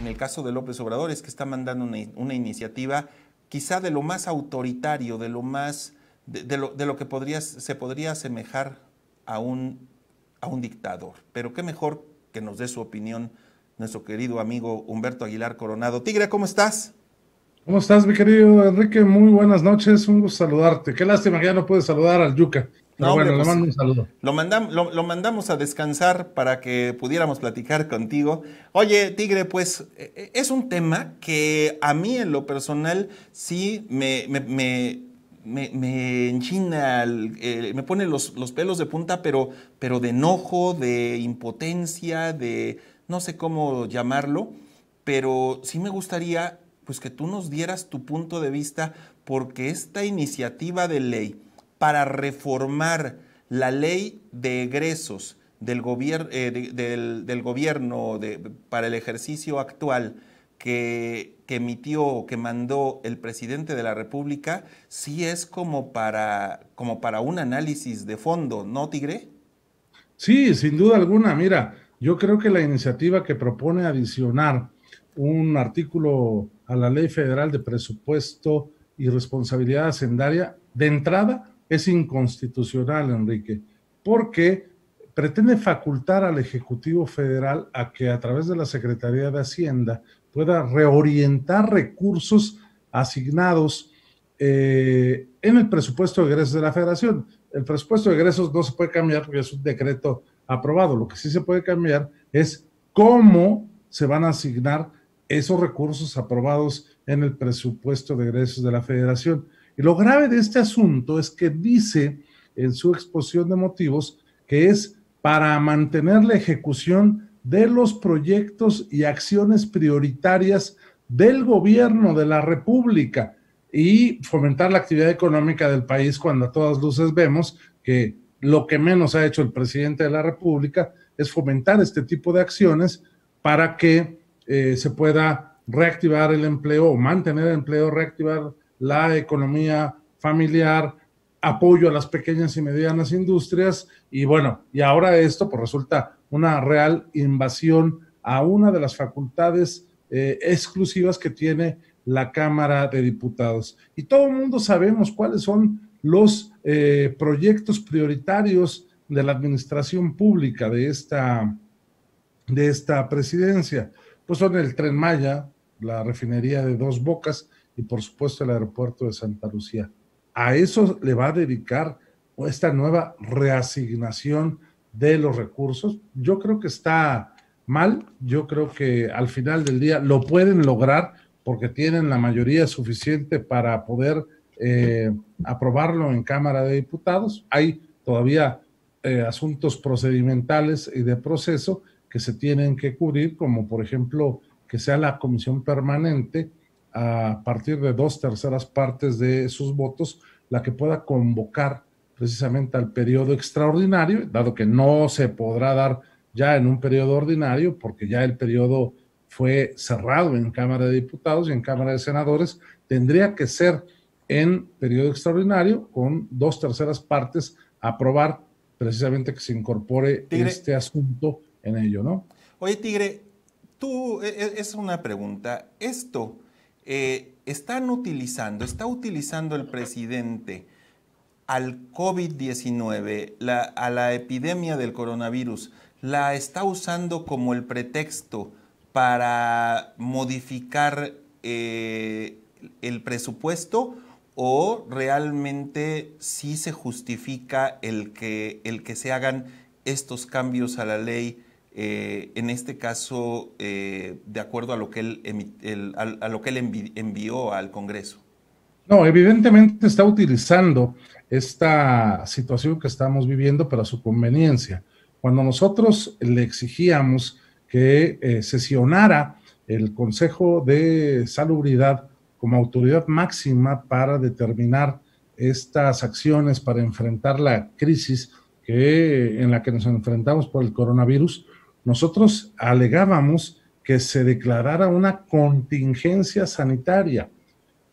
en el caso de López Obrador es que está mandando una, iniciativa quizá de lo más autoritario, de lo más de, lo, que podría, se podría asemejar a un, a un dictador. Pero qué mejor que nos dé su opinión nuestro querido amigo Humberto Aguilar Coronado. Tigre, ¿cómo estás? ¿Cómo estás, mi querido Enrique? Muy buenas noches, un gusto saludarte. Qué lástima que ya no puedes saludar al Yuca. Pues lo, lo, mandamos a descansar para que pudiéramos platicar contigo. Oye, Tigre, pues e, e, es un tema que a mí en lo personal sí me, enchina, eh, me pone los, pelos de punta, pero, pero de enojo, de impotencia, de no sé cómo llamarlo, pero sí me gustaría pues que tú nos dieras tu punto de vista porque esta iniciativa de ley para reformar la ley de egresos del, eh, gobierno para el ejercicio actual que, emitió o que mandó el presidente de la República, sí es como para, como para un análisis de fondo, ¿no, Tigre? Sí, sin duda alguna. Mira, yo creo que la iniciativa que propone adicionar un artículo a la Ley Federal de Presupuesto y Responsabilidad Hacendaria, de entrada, es inconstitucional, Enrique, porque pretende facultar al Ejecutivo Federal a que a través de la Secretaría de Hacienda pueda reorientar recursos asignados eh, en el presupuesto de egresos de la Federación. El presupuesto de egresos no se puede cambiar porque es un decreto aprobado. Lo que sí se puede cambiar es cómo se van a asignar esos recursos aprobados en el presupuesto de egresos de la Federación. Y lo grave de este asunto es que dice en su exposición de motivos que es para mantener la ejecución de los proyectos y acciones prioritarias del gobierno de la República y fomentar la actividad económica del país cuando a todas luces vemos que lo que menos ha hecho el presidente de la República es fomentar este tipo de acciones para que eh, se pueda reactivar el empleo o mantener el empleo, reactivar la economía familiar, apoyo a las pequeñas y medianas industrias y bueno, y ahora esto pues resulta una real invasión a una de las facultades eh, exclusivas que tiene la Cámara de Diputados. Y todo el mundo sabemos cuáles son los eh, proyectos prioritarios de la administración pública de esta, de esta presidencia. Pues son el tren Maya, la refinería de dos bocas y por supuesto el aeropuerto de Santa Lucía. A eso le va a dedicar esta nueva reasignación de los recursos. Yo creo que está mal, yo creo que al final del día lo pueden lograr porque tienen la mayoría suficiente para poder eh, aprobarlo en Cámara de Diputados. Hay todavía eh, asuntos procedimentales y de proceso que se tienen que cubrir, como por ejemplo que sea la comisión permanente a partir de dos terceras partes de sus votos, la que pueda convocar precisamente al periodo extraordinario, dado que no se podrá dar ya en un periodo ordinario, porque ya el periodo fue cerrado en Cámara de Diputados y en Cámara de Senadores, tendría que ser en periodo extraordinario con dos terceras partes aprobar precisamente que se incorpore este asunto en ello, ¿no? Oye, Tigre, tú, e, e, es una pregunta, esto eh, están utilizando, está utilizando el presidente al COVID-19, a la epidemia del coronavirus, la está usando como el pretexto para modificar eh, el presupuesto o realmente sí se justifica el que se hagan estos cambios a la ley eh, en este caso, eh, de acuerdo a lo que él, a, lo que él envió al Congreso? No, evidentemente está utilizando esta situación que estamos viviendo para su conveniencia. Cuando nosotros le exigíamos que eh, sesionara el Consejo de Salubridad como autoridad máxima para determinar estas acciones para enfrentar la crisis en la que nos enfrentamos por el coronavirus, nosotros alegábamos que se declarara una contingencia sanitaria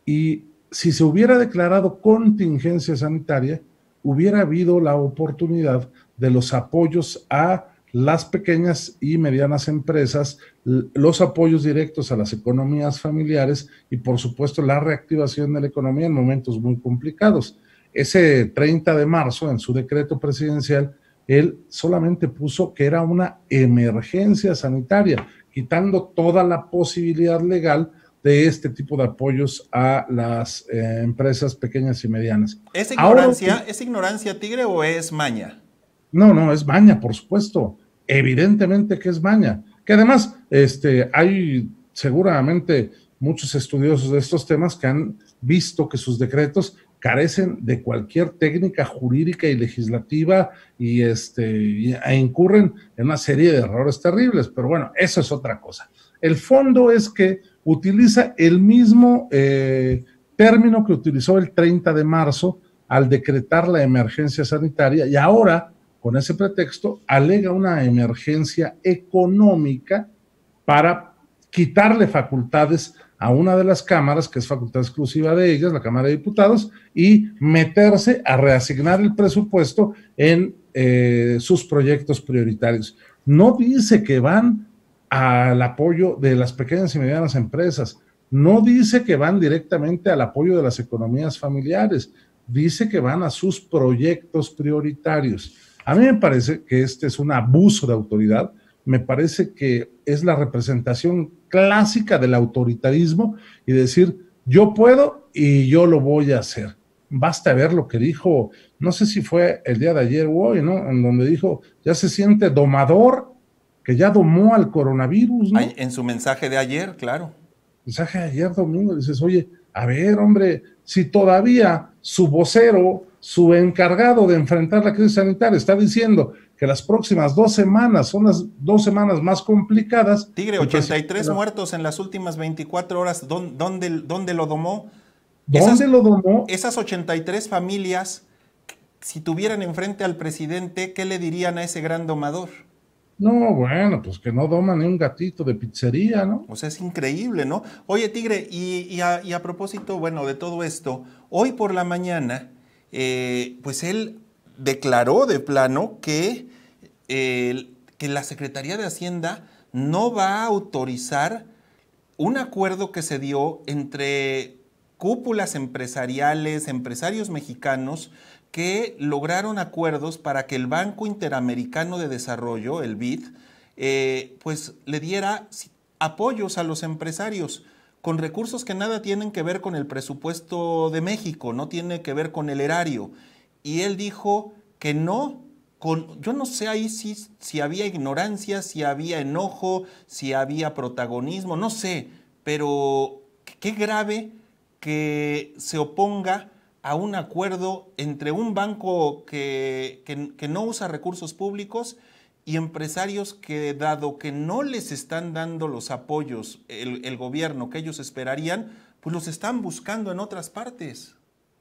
y si se hubiera declarado contingencia sanitaria, hubiera habido la oportunidad de los apoyos a las pequeñas y medianas empresas, los apoyos directos a las economías familiares y, por supuesto, la reactivación de la economía en momentos muy complicados. Ese 30 de marzo, en su decreto presidencial, él solamente puso que era una emergencia sanitaria, quitando toda la posibilidad legal de este tipo de apoyos a las eh, empresas pequeñas y medianas. ¿Es ignorancia, ¿Es ignorancia, Tigre, o es maña? No, no, es maña, por supuesto. Evidentemente que es maña. Que además, este, hay seguramente muchos estudiosos de estos temas que han visto que sus decretos carecen de cualquier técnica jurídica y legislativa y, este, e incurren en una serie de errores terribles. Pero bueno, eso es otra cosa. El fondo es que utiliza el mismo eh, término que utilizó el 30 de marzo al decretar la emergencia sanitaria y ahora, con ese pretexto, alega una emergencia económica para quitarle facultades a una de las cámaras, que es facultad exclusiva de ellas, la Cámara de Diputados, y meterse a reasignar el presupuesto en eh, sus proyectos prioritarios. No dice que van al apoyo de las pequeñas y medianas empresas, no dice que van directamente al apoyo de las economías familiares, dice que van a sus proyectos prioritarios. A mí me parece que este es un abuso de autoridad, me parece que es la representación clásica del autoritarismo y decir, yo puedo y yo lo voy a hacer. Basta ver lo que dijo, no sé si fue el día de ayer o hoy, ¿no? En donde dijo, ya se siente domador, que ya domó al coronavirus, ¿no? En su mensaje de ayer, claro. Mensaje de ayer domingo, dices, oye, a ver, hombre, si todavía su vocero, su encargado de enfrentar la crisis sanitaria está diciendo que las próximas dos semanas son las dos semanas más complicadas. Tigre, 83 muertos en las últimas 24 horas. ¿Dónde, dónde lo domó? ¿Dónde lo domó? Esas 83 familias, si tuvieran enfrente al presidente, ¿qué le dirían a ese gran domador? No, bueno, pues que no doma ni un gatito de pizzería, ¿no? O sea, es increíble, ¿no? Oye, Tigre, y, a, propósito, bueno, de todo esto, hoy por la mañana, eh, pues él declaró de plano que, que la Secretaría de Hacienda no va a autorizar un acuerdo que se dio entre cúpulas empresariales, empresarios mexicanos, que lograron acuerdos para que el Banco Interamericano de Desarrollo, el BID, eh, pues le diera apoyos a los empresarios con recursos que nada tienen que ver con el presupuesto de México, no tiene que ver con el erario y él dijo que no. Con, yo no sé ahí si, si había ignorancia, si había enojo, si había protagonismo, no sé, pero qué grave que se oponga a un acuerdo entre un banco que, que, no usa recursos públicos y empresarios que, dado que no les están dando los apoyos el gobierno que ellos esperarían, pues los están buscando en otras partes.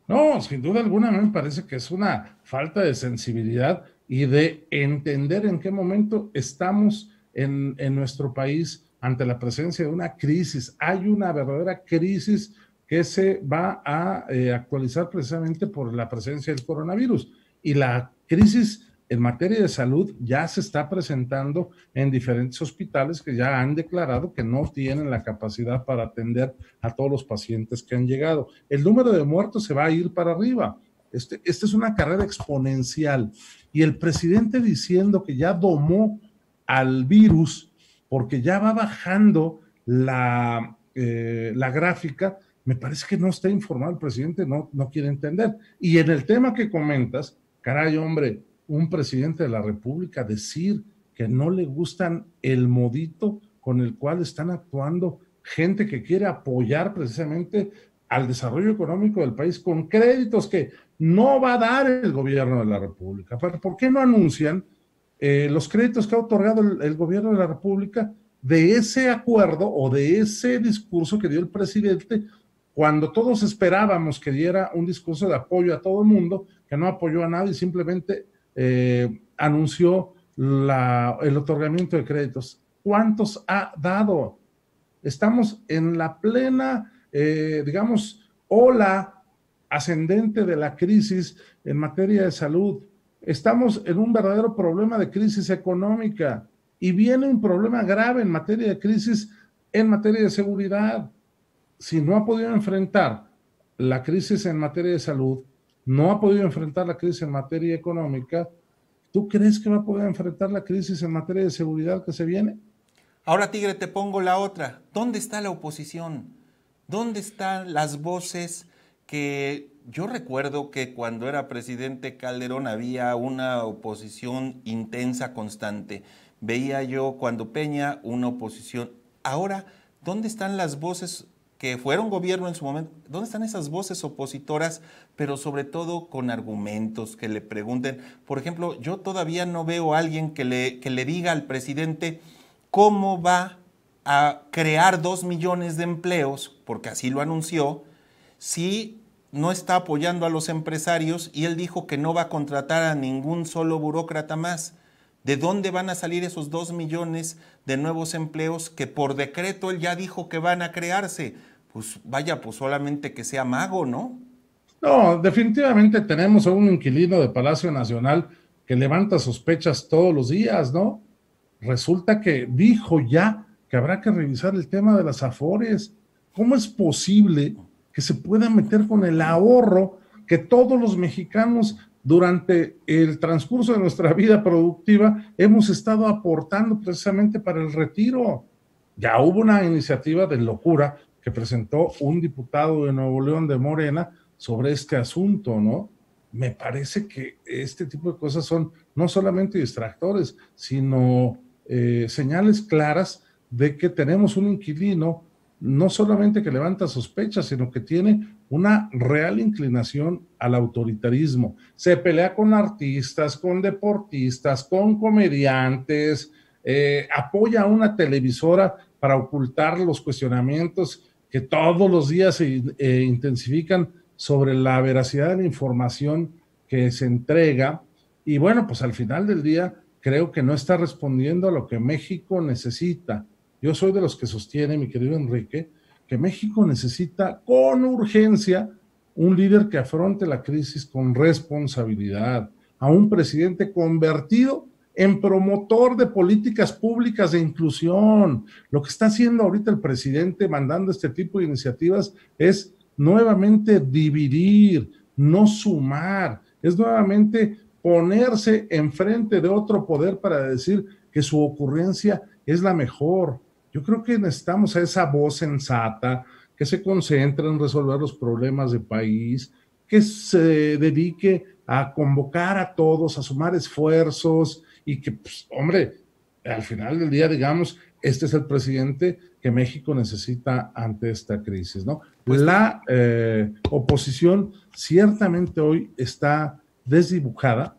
No, sin duda alguna me parece que es una falta de sensibilidad y de entender en qué momento estamos en, nuestro país ante la presencia de una crisis. Hay una verdadera crisis que se va a eh, actualizar precisamente por la presencia del coronavirus. Y la crisis en materia de salud ya se está presentando en diferentes hospitales que ya han declarado que no tienen la capacidad para atender a todos los pacientes que han llegado. El número de muertos se va a ir para arriba. Este, esta es una carrera exponencial. Y el presidente diciendo que ya domó al virus porque ya va bajando la, eh, la gráfica, me parece que no está informado el presidente, no, no quiere entender. Y en el tema que comentas, caray hombre, un presidente de la República decir que no le gustan el modito con el cual están actuando gente que quiere apoyar precisamente al desarrollo económico del país con créditos que no va a dar el gobierno de la República. ¿Por qué no anuncian eh, los créditos que ha otorgado el, el, gobierno de la República de ese acuerdo o de ese discurso que dio el presidente cuando todos esperábamos que diera un discurso de apoyo a todo el mundo, que no apoyó a nadie, simplemente eh, anunció la, el otorgamiento de créditos. ¿Cuántos ha dado? Estamos en la plena, eh, digamos, ola ascendente de la crisis en materia de salud. Estamos en un verdadero problema de crisis económica y viene un problema grave en materia de crisis, en materia de seguridad. Si no ha podido enfrentar la crisis en materia de salud, no ha podido enfrentar la crisis en materia económica, ¿tú crees que va a poder enfrentar la crisis en materia de seguridad que se viene? Ahora, Tigre, te pongo la otra. ¿Dónde está la oposición? ¿Dónde están las voces que yo recuerdo que cuando era presidente Calderón había una oposición intensa, constante? Veía yo cuando Peña una oposición. Ahora, ¿dónde están las voces que fueron gobierno en su momento, ¿dónde están esas voces opositoras, pero sobre todo con argumentos que le pregunten? Por ejemplo, yo todavía no veo a alguien que le, que le diga al presidente cómo va a crear dos millones de empleos, porque así lo anunció, si no está apoyando a los empresarios y él dijo que no va a contratar a ningún solo burócrata más. ¿De dónde van a salir esos dos millones de nuevos empleos que por decreto él ya dijo que van a crearse? Pues vaya, pues solamente que sea mago, ¿no? No, definitivamente tenemos a un inquilino de Palacio Nacional que levanta sospechas todos los días, ¿no? Resulta que dijo ya que habrá que revisar el tema de las afores. ¿Cómo es posible que se pueda meter con el ahorro que todos los mexicanos durante el transcurso de nuestra vida productiva hemos estado aportando precisamente para el retiro. Ya hubo una iniciativa de locura que presentó un diputado de Nuevo León de Morena sobre este asunto, ¿no? Me parece que este tipo de cosas son no solamente distractores, sino eh, señales claras de que tenemos un inquilino no solamente que levanta sospechas, sino que tiene una real inclinación al autoritarismo. Se pelea con artistas, con deportistas, con comediantes, eh, apoya a una televisora para ocultar los cuestionamientos que todos los días se eh, intensifican sobre la veracidad de la información que se entrega. Y bueno, pues al final del día creo que no está respondiendo a lo que México necesita yo soy de los que sostiene, mi querido Enrique, que México necesita con urgencia un líder que afronte la crisis con responsabilidad, a un presidente convertido en promotor de políticas públicas de inclusión. Lo que está haciendo ahorita el presidente mandando este tipo de iniciativas es nuevamente dividir, no sumar, es nuevamente ponerse enfrente de otro poder para decir que su ocurrencia es la mejor, yo creo que necesitamos a esa voz sensata que se concentre en resolver los problemas del país, que se dedique a convocar a todos, a sumar esfuerzos y que, pues, hombre, al final del día, digamos, este es el presidente que México necesita ante esta crisis, ¿no? Pues la eh, oposición ciertamente hoy está desdibujada,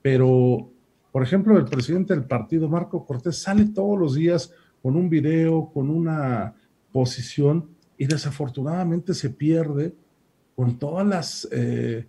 pero, por ejemplo, el presidente del partido, Marco Cortés, sale todos los días con un video, con una posición, y desafortunadamente se pierde con todas las eh,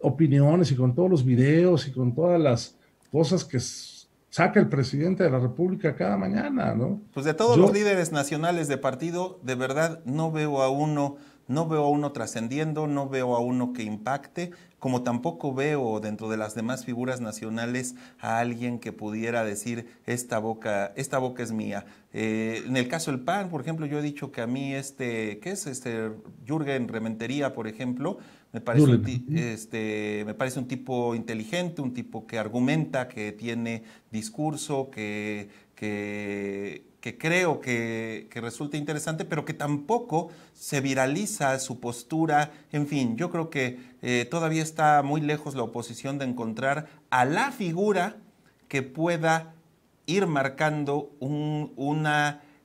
opiniones y con todos los videos y con todas las cosas que saca el presidente de la República cada mañana, ¿no? Pues de todos los líderes nacionales de partido, de verdad no veo a uno no veo a uno trascendiendo, no veo a uno que impacte, como tampoco veo dentro de las demás figuras nacionales a alguien que pudiera decir, esta boca, esta boca es mía. Eh, en el caso del PAN, por ejemplo, yo he dicho que a mí este, ¿qué es? Este Jürgen Rementería, por ejemplo, me parece, un este, me parece un tipo inteligente, un tipo que argumenta, que tiene discurso, que, que que creo que, resulta interesante, pero que tampoco se viraliza su postura. En fin, yo creo que eh, todavía está muy lejos la oposición de encontrar a la figura que pueda ir marcando un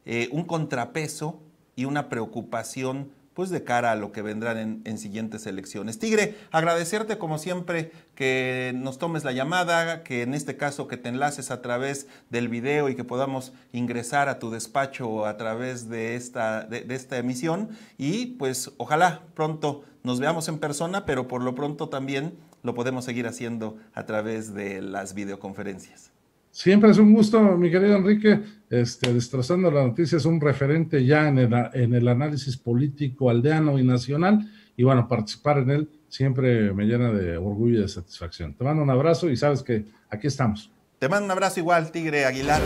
eh, contrapeso y una preocupación pues de cara a lo que vendrán en, siguientes elecciones. Tigre, agradecerte como siempre que nos tomes la llamada, que en este caso que te enlaces a través del video y que podamos ingresar a tu despacho a través de esta, de esta emisión y pues ojalá pronto nos veamos en persona, pero por lo pronto también lo podemos seguir haciendo a través de las videoconferencias. Siempre es un gusto, mi querido Enrique, este, destrozando noticia, es un referente ya en en el análisis político aldeano y nacional. Y bueno, participar en él siempre me llena de orgullo y de satisfacción. Te mando un abrazo y sabes que aquí estamos. Te mando un abrazo igual, Tigre Aguilar.